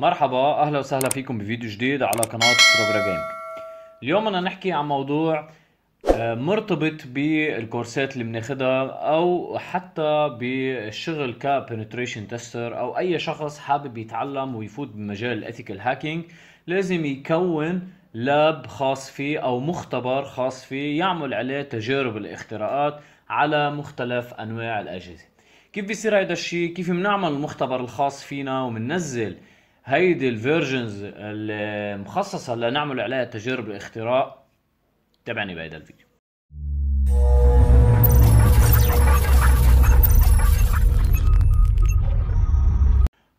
مرحبا اهلا وسهلا فيكم بفيديو جديد على قناة بروبرا جيم اليوم بدنا نحكي عن موضوع آه، مرتبط بالكورسات اللي بناخدها او حتى بالشغل كبنتريشن تيستر او اي شخص حابب يتعلم ويفوت بمجال الاثيكال هاكينج لازم يكون لاب خاص فيه او مختبر خاص فيه يعمل عليه تجارب الاختراقات على مختلف انواع الاجهزه كيف بيصير هيدا الشيء كيف بنعمل المختبر الخاص فينا ومننزل هيدي الفيرجنز المخصصه لنعمل عليها تجارب الاختراع تابعني بهيدا الفيديو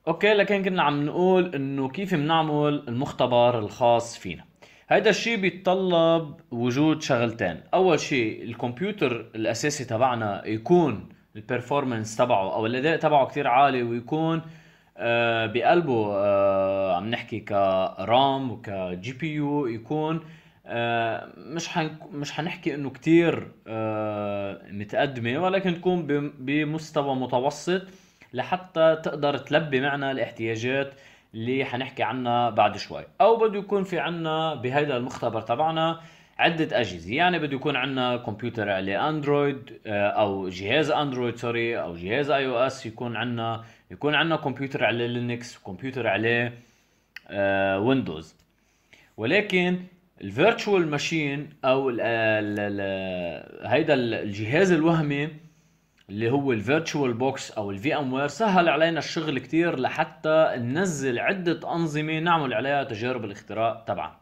اوكي لكن كنا عم نقول انه كيف بنعمل المختبر الخاص فينا هيدا الشيء بيتطلب وجود شغلتين اول شيء الكمبيوتر الاساسي تبعنا يكون البرفورمانس تبعه او الاداء تبعه كثير عالي ويكون آه، بقلبه آه، عم نحكي كرام وكجي بي يو يكون آه، مش مش حنحكي انه كتير متقدمه ولكن تكون بمستوى متوسط لحتى تقدر تلبي معنا الاحتياجات اللي حنحكي عنها بعد شوي او بده يكون في عنا بهيدا المختبر تبعنا عدة أجهزة يعني بده يكون عندنا كمبيوتر عليه أندرويد أو جهاز أندرويد سوري أو جهاز آي أو إس يكون عندنا يكون عندنا كمبيوتر على لينكس وكمبيوتر عليه آه، ويندوز ولكن الفيرتشوال ماشين او هيدا الجهاز الوهمي اللي هو الفيرتشوال بوكس او الفي ام وير سهل علينا الشغل كتير لحتى ننزل عده انظمه نعمل عليها تجارب الاختراق تبعا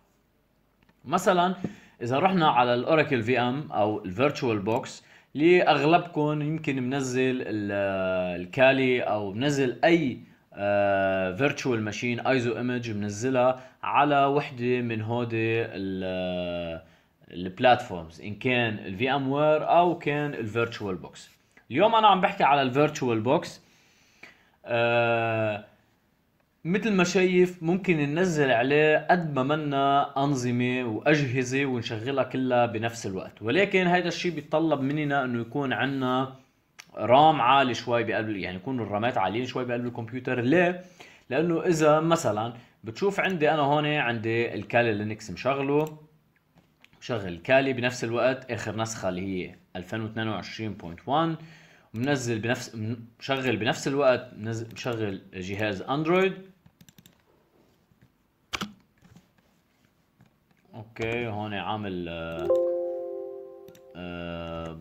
مثلا اذا رحنا على الاوراكل في ام او الفيرتشوال بوكس لاغلبكم يمكن منزل الكالي او منزل اي فيرتشوال ماشين ايزو ايمج منزلها على وحده من هودي البلاتفورمز آه، ان كان الفي ام وير او كان الفيرتشوال بوكس اليوم انا عم بحكي على الفيرتشوال بوكس آه مثل ما شايف ممكن ننزل عليه قد ما منا أنظمة وأجهزة ونشغلها كلها بنفس الوقت ولكن هذا الشيء بيتطلب مننا أنه يكون عنا رام عالي شوي بقلب يعني يكونوا الرامات عاليين شوي بقلب الكمبيوتر ليه؟ لأنه إذا مثلا بتشوف عندي أنا هون عندي الكالي لينكس مشغله مشغل الكالي بنفس الوقت آخر نسخة اللي هي 2022.1 منزل بنفس مشغل بنفس الوقت منزل مشغل جهاز اندرويد اوكي هون عامل آآ آه، آه،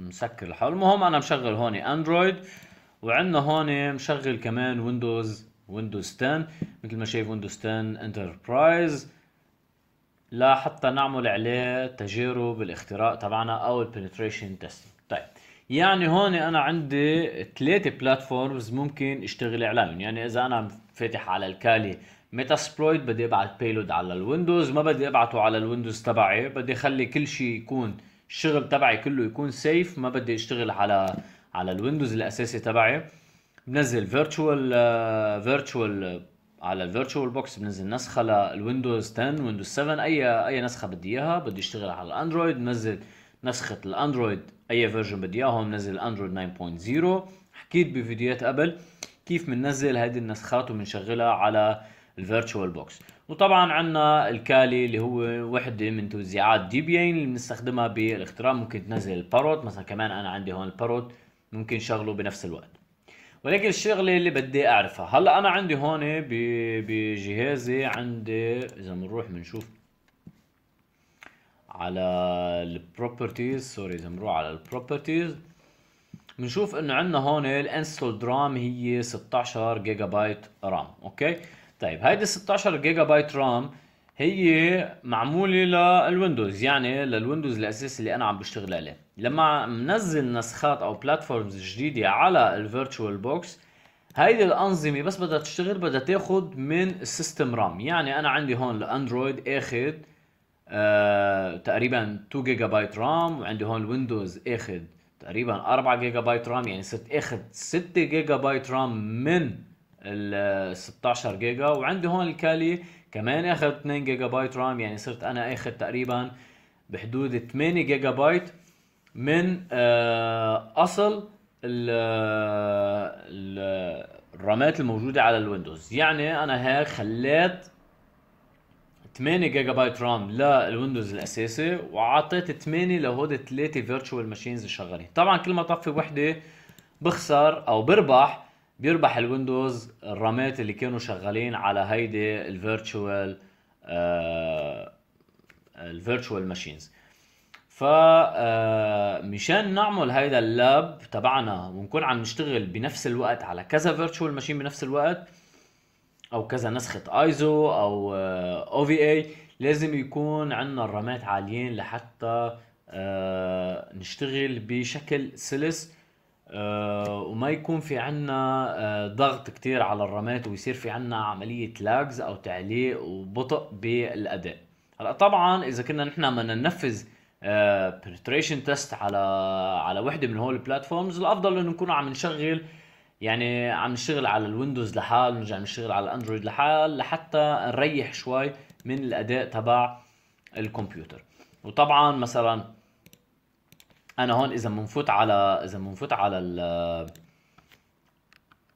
مسكر الحال المهم انا مشغل هون اندرويد وعندنا هون مشغل كمان ويندوز ويندوز 10 مثل ما شايف ويندوز 10 انتربرايز لحتى نعمل عليه تجارب الاختراق تبعنا او البنتريشن تيست طيب يعني هون انا عندي ثلاثه بلاتفورمز ممكن اشتغل عليهم يعني اذا انا فاتح على الكالي ميتا سبلويد بدي ابعت بيلود على الويندوز ما بدي ابعته على الويندوز تبعي بدي اخلي كل شيء يكون الشغل تبعي كله يكون سيف ما بدي اشتغل على على الويندوز الاساسي تبعي بنزل فيرتشوال آه، فيرتشوال على الفيرتشوال بوكس بنزل نسخه للويندوز 10 ويندوز 7 اي اي نسخه بدي اياها بدي اشتغل على الاندرويد بنزل نسخه الاندرويد اي فيرجن بدي اياهم نزل اندرويد 9.0 حكيت بفيديوهات قبل كيف بننزل هذه النسخات وبنشغلها على الفيرتشوال بوكس وطبعا عندنا الكالي اللي هو وحده من توزيعات ديبيان اللي بنستخدمها بالاختراع ممكن تنزل الباروت مثلا كمان انا عندي هون الباروت ممكن شغله بنفس الوقت ولكن الشغله اللي بدي اعرفها هلا انا عندي هون بجهازي عندي اذا بنروح بنشوف على البروبرتيز سوري اذا بنروح على البروبرتيز بنشوف انه عندنا هون الانستولد رام هي 16 جيجا بايت رام اوكي طيب هيدي 16 جيجا بايت رام هي معموله للويندوز يعني للويندوز الاساسي اللي انا عم بشتغل عليه لما منزل نسخات او بلاتفورمز جديده على الفيرتشوال بوكس هيدي الانظمه بس بدها تشتغل بدها تاخذ من السيستم رام يعني انا عندي هون الاندرويد اخذ آه تقريبا 2 جيجا بايت رام وعندي هون الويندوز اخذ تقريبا 4 جيجا بايت رام يعني صرت اخذ 6 جيجا بايت رام من ال 16 جيجا وعندي هون الكالي كمان اخذ 2 جيجا بايت رام يعني صرت انا اخذ تقريبا بحدود 8 جيجا بايت من آه اصل ال آه، ال آه، الرامات الموجوده على الويندوز يعني انا هيك خليت 8 جيجا بايت رام للويندوز الاساسي وعطيت 8 لهود الثلاثه فيرتشوال ماشينز الشغالين طبعا كل ما طفي وحده بخسر او بربح بيربح الويندوز الرامات اللي كانوا شغالين على هيدي الفيرتشوال آه الفيرتشوال ماشينز ف آه، مشان نعمل هيدا اللاب تبعنا ونكون عم نشتغل بنفس الوقت على كذا فيرتشوال ماشين بنفس الوقت او كذا نسخه ايزو او آه، او في اي لازم يكون عندنا الرامات عاليين لحتى آه، نشتغل بشكل سلس آه، وما يكون في عنا ضغط كتير على الرامات ويصير في عنا عملية لاجز أو تعليق وبطء بالأداء هلا طبعا إذا كنا نحن بدنا ننفذ penetration تيست على على وحدة من هول البلاتفورمز الأفضل إنه نكون عم نشغل يعني عم نشتغل على الويندوز لحال ونرجع نشتغل على الاندرويد لحال لحتى نريح شوي من الاداء تبع الكمبيوتر وطبعا مثلا انا هون اذا بنفوت على اذا بنفوت على الـ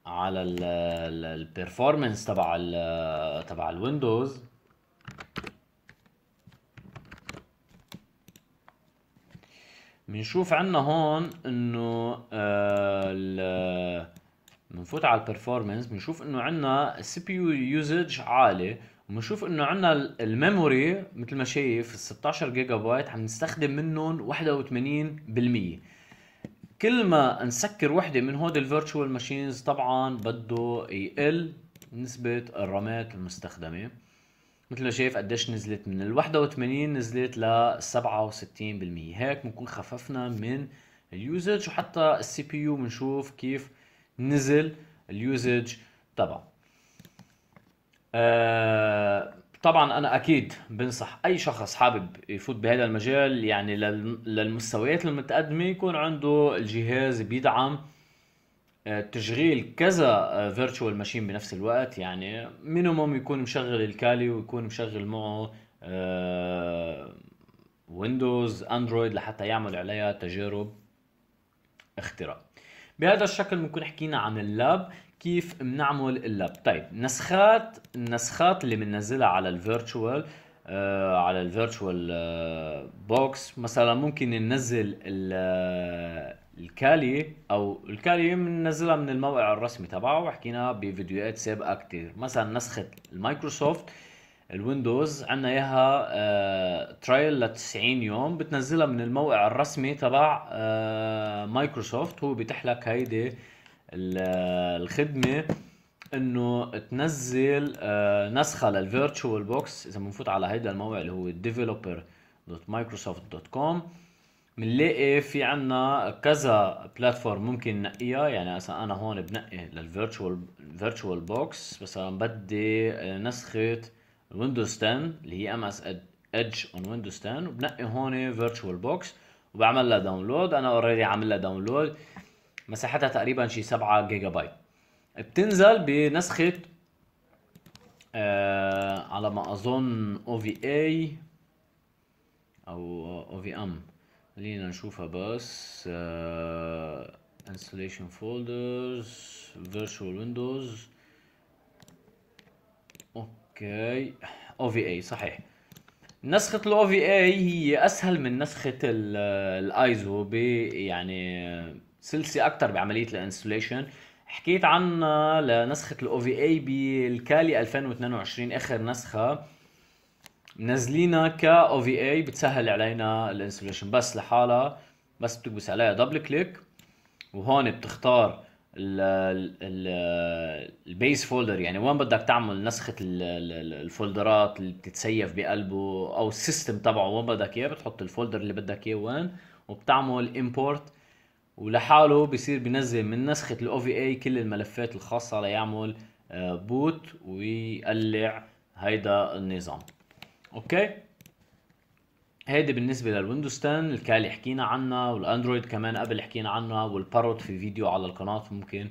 على البرفورمانس تبع الـ تبع الويندوز بنشوف عندنا هون انه آه، بنفوت على البرفورمانس بنشوف انه عندنا السي بي يو يوزج عالي وبنشوف انه عندنا الميموري مثل ما شايف ال 16 جيجا بايت عم نستخدم منهم 81% كل ما نسكر وحده من هود الفيرتشوال ماشينز طبعا بده يقل نسبة الرامات المستخدمة مثل ما شايف قديش نزلت من ال 81 نزلت ل 67% هيك بنكون خففنا من اليوزج وحتى السي بي يو بنشوف كيف نزل اليوزج تبعه آه، طبعا انا اكيد بنصح اي شخص حابب يفوت بهذا المجال يعني للمستويات المتقدمه يكون عنده الجهاز بيدعم آه، تشغيل كذا فيرتشوال آه، ماشين بنفس الوقت يعني مينيموم يكون مشغل الكالي ويكون مشغل معه ويندوز اندرويد لحتى يعمل عليها تجارب اختراق بهذا الشكل بنكون حكينا عن اللاب كيف بنعمل اللاب طيب نسخات النسخات اللي بننزلها على الفيرتشوال آه على الفيرتشوال آه بوكس مثلا ممكن ننزل آه، الكالي او الكالي بننزلها من الموقع الرسمي تبعه وحكينا بفيديوهات سابقه كثير مثلا نسخه المايكروسوفت الويندوز عندنا اياها ترايل ل 90 يوم بتنزلها من الموقع الرسمي تبع آه، مايكروسوفت هو بيتيح لك هيدي الخدمه انه تنزل آه، نسخه للفيرتشوال بوكس اذا بنفوت على هيدا الموقع اللي هو developer.microsoft.com بنلاقي في عنا كذا بلاتفورم ممكن نقيها يعني مثلا انا هون بنقي للفيرتشوال فيرتشوال بوكس مثلا بدي نسخه ويندوز 10 اللي هي ام اس ايدج اون ويندوز 10 وبنقي هون فيرتشوال بوكس وبعمل لها داونلود انا اوريدي عامل لها داونلود مساحتها تقريبا شي 7 جيجا بايت بتنزل بنسخه آه على ما اظن او في اي او او في ام خلينا نشوفها بس آه installation folders virtual windows اوكي او في اي صحيح نسخة الاو في اي هي اسهل من نسخة الايزو ب يعني سلسة اكثر بعملية الانستليشن حكيت عنها آه، لنسخة الاو في اي بالكالي 2022 اخر نسخة منزلينها كـ في اي بتسهل علينا الانستليشن بس لحالها بس بتكبس عليها دبل كليك وهون بتختار البيس فولدر يعني وين بدك تعمل نسخه الفولدرات اللي بتتسيف بقلبه او السيستم تبعه وين بدك اياه بتحط الفولدر اللي بدك اياه وين وبتعمل امبورت ولحاله بصير بنزل من نسخه الاو في اي كل الملفات الخاصه ليعمل بوت آه، ويقلع هيدا النظام اوكي هيدي بالنسبة للويندوز 10 الكالي حكينا عنها والاندرويد كمان قبل حكينا عنها والباروت في فيديو على القناة ممكن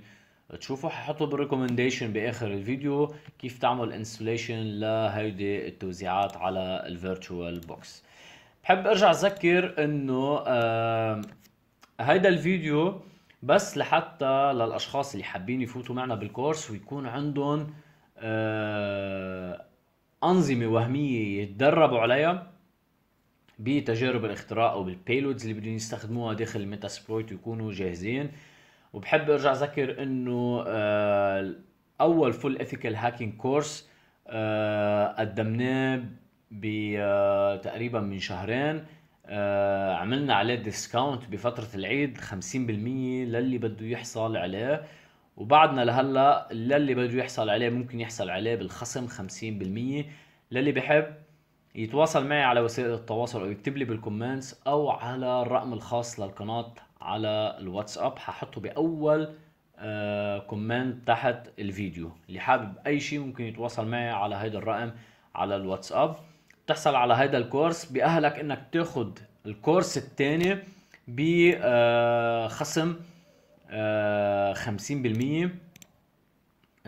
تشوفوا ححطوا بالريكومنديشن باخر الفيديو كيف تعمل انستليشن لهيدي التوزيعات على الفيرتشوال بوكس بحب ارجع اذكر انه آه، هيدا الفيديو بس لحتى للاشخاص اللي حابين يفوتوا معنا بالكورس ويكون عندهم آه، انظمه وهميه يتدربوا عليها بتجارب الاختراق او بالبيلودز اللي بدهم يستخدموها داخل الميتا سبلويت ويكونوا جاهزين وبحب ارجع اذكر انه آه، اول فول ايثيكال هاكينج كورس قدمناه بتقريبا آه، من شهرين آه، عملنا عليه ديسكاونت بفترة العيد 50% للي بده يحصل عليه وبعدنا لهلا للي بده يحصل عليه ممكن يحصل عليه بالخصم 50% للي بحب يتواصل معي على وسائل التواصل او يكتب لي بالكومنتس او على الرقم الخاص للقناه على الواتساب هحطه باول آه كومنت تحت الفيديو اللي حابب اي شيء ممكن يتواصل معي على هيدا الرقم على الواتساب بتحصل على هيدا الكورس باهلك انك تاخد الكورس الثاني بخصم آه 50%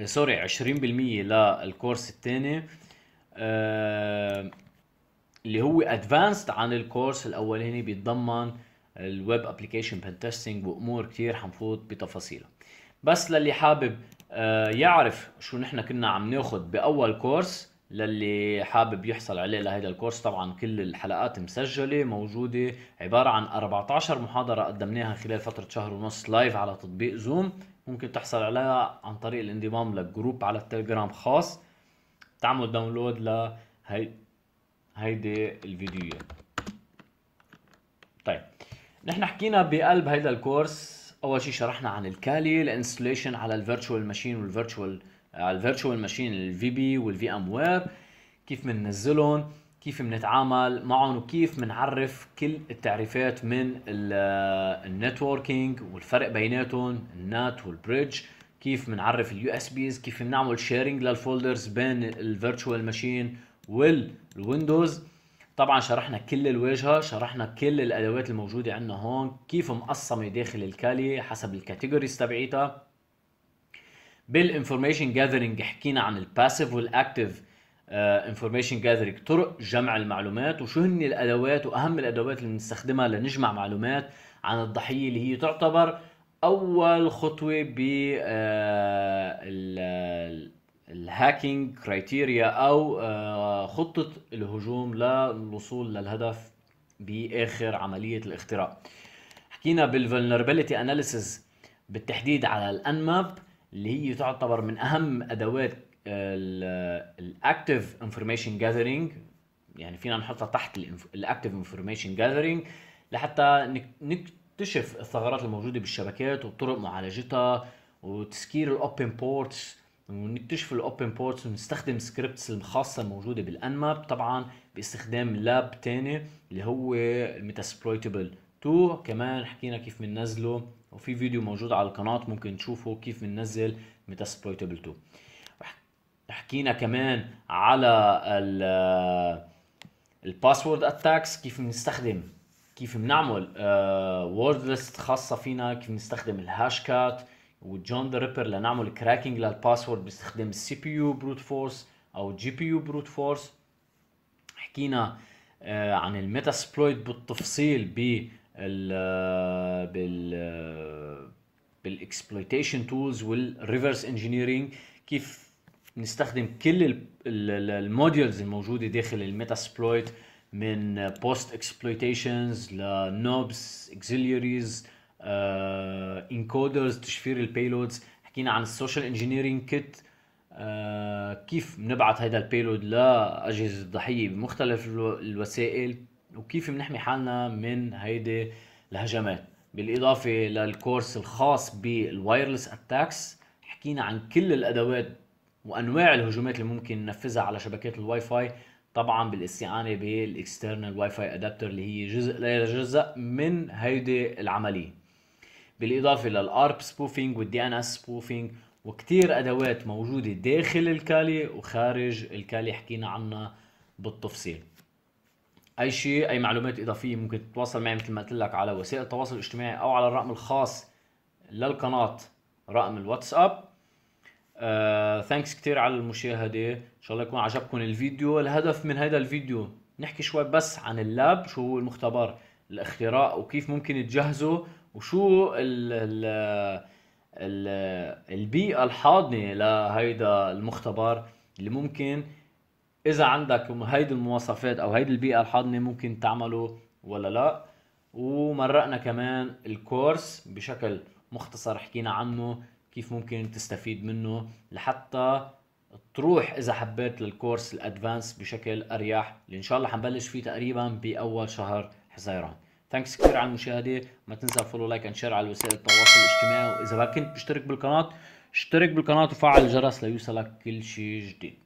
سوري 20% للكورس الثاني آه اللي هو ادفانسد عن الكورس الاولاني بيتضمن الويب ابلكيشن بن تيستينج وامور كثير حنفوت بتفاصيلها بس للي حابب آه، يعرف شو نحن كنا عم ناخذ باول كورس للي حابب يحصل عليه لهذا الكورس طبعا كل الحلقات مسجله موجوده عباره عن 14 محاضره قدمناها خلال فتره شهر ونص لايف على تطبيق زوم ممكن تحصل عليها عن طريق الانضمام لجروب على التليجرام خاص تعمل داونلود لهي هيدي الفيديوهات طيب نحن حكينا بقلب هيدا الكورس اول شيء شرحنا عن الكالي الانستليشن على الفيرتشوال ماشين والفيرتشوال على الفيرتشوال ماشين الفي بي والفي ام وير كيف بننزلهم كيف بنتعامل معهم وكيف بنعرف كل التعريفات من آه، النتوركينج والفرق بيناتهم النات والبريدج كيف بنعرف اليو اس بيز كيف بنعمل شيرنج للفولدرز بين الفيرتشوال ماشين والويندوز طبعا شرحنا كل الواجهه شرحنا كل الادوات الموجوده عندنا هون كيف مقسمه داخل الكالي حسب الكاتيجوريز تبعيتها بالانفورميشن جاذرنج حكينا عن الباسيف والاكتيف انفورميشن جاذرنج طرق جمع المعلومات وشو هن الادوات واهم الادوات اللي بنستخدمها لنجمع معلومات عن الضحيه اللي هي تعتبر اول خطوه ب آه، الهاكينج كرايتيريا او آه، خطه الهجوم للوصول للهدف باخر عمليه الاختراق حكينا بالفولنربيليتي اناليسز بالتحديد على الانماب اللي هي تعتبر من اهم ادوات الاكتف انفورميشن جاذرينج يعني فينا نحطها تحت الاكتف انفورميشن جاذرينج لحتى نكتشف الثغرات الموجوده بالشبكات وطرق معالجتها وتسكير الاوبن بورتس ونكتشف الاوبن بورتس ونستخدم سكريبتس الخاصه الموجوده بالانماب طبعا باستخدام لاب تاني اللي هو الميتاسبلويتبل 2 كمان حكينا كيف بننزله وفي فيديو موجود على القناه ممكن تشوفه كيف بننزل ميتاسبلويتبل 2 حكينا كمان على الباسورد اتاكس كيف بنستخدم كيف بنعمل وورد آه، ليست خاصه فينا كيف بنستخدم الهاش كات وجون ذا ريبر لنعمل كراكنج للباسورد باستخدام السي بي يو بروت فورس او جي بي يو بروت فورس حكينا عن الميتا الميتاسبلويت بالتفصيل اه، بال اه، بال بالاكسبلويتيشن تولز والريفرس انجينيرينج كيف نستخدم كل الموديولز الموجوده داخل الميتا الميتاسبلويت من بوست اكسبلويتيشنز لنوبس اكسليريز انكودرز آه، تشفير البيلودز حكينا عن السوشيال انجينيرينج كيت كيف بنبعث هذا البيلود لاجهزه الضحيه بمختلف الوسائل وكيف بنحمي حالنا من هيدي الهجمات بالاضافه للكورس الخاص بالوايرلس اتاكس حكينا عن كل الادوات وانواع الهجومات اللي ممكن ننفذها على شبكات الواي فاي طبعا بالاستعانه بالاكسترنال واي فاي ادابتر اللي هي جزء لا يتجزا من هيدي العمليه بالاضافه للارب سبوفينج والدي ان اس سبوفينج وكتير ادوات موجوده داخل الكالي وخارج الكالي حكينا عنها بالتفصيل اي شيء اي معلومات اضافيه ممكن تتواصل معي مثل ما قلت لك على وسائل التواصل الاجتماعي او على الرقم الخاص للقناه رقم الواتساب ثانكس آه، ثانكس كتير على المشاهدة إن شاء الله يكون عجبكم الفيديو الهدف من هذا الفيديو نحكي شوي بس عن اللاب شو هو المختبر الاختراق وكيف ممكن تجهزه وشو ال ال ال البيئة الحاضنة لهيدا المختبر اللي ممكن إذا عندك هيدي المواصفات أو هيدي البيئة الحاضنة ممكن تعمله ولا لا ومرقنا كمان الكورس بشكل مختصر حكينا عنه كيف ممكن تستفيد منه لحتى تروح اذا حبيت للكورس الادفانس بشكل اريح اللي ان شاء الله حنبلش فيه تقريبا باول شهر حزيران ثانكس كثير على المشاهده ما تنسى فولو لايك اند شير على وسائل التواصل الاجتماعي واذا ما كنت مشترك بالقناه اشترك بالقناه وفعل الجرس ليوصلك كل شيء جديد